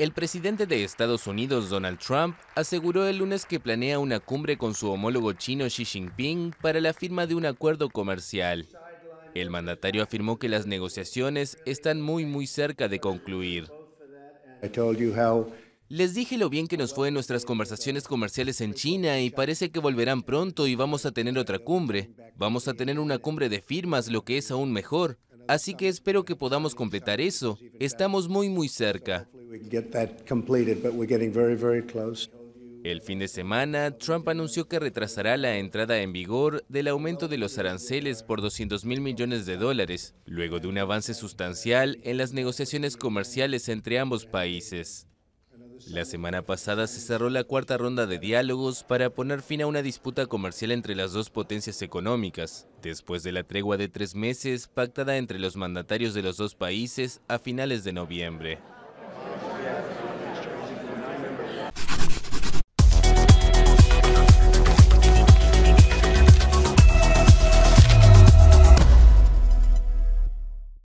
El presidente de Estados Unidos, Donald Trump, aseguró el lunes que planea una cumbre con su homólogo chino Xi Jinping para la firma de un acuerdo comercial. El mandatario afirmó que las negociaciones están muy muy cerca de concluir. Les dije lo bien que nos fue en nuestras conversaciones comerciales en China y parece que volverán pronto y vamos a tener otra cumbre. Vamos a tener una cumbre de firmas, lo que es aún mejor. Así que espero que podamos completar eso. Estamos muy muy cerca. El fin de semana, Trump anunció que retrasará la entrada en vigor del aumento de los aranceles por 200 mil millones de dólares, luego de un avance sustancial en las negociaciones comerciales entre ambos países. La semana pasada se cerró la cuarta ronda de diálogos para poner fin a una disputa comercial entre las dos potencias económicas, después de la tregua de tres meses pactada entre los mandatarios de los dos países a finales de noviembre.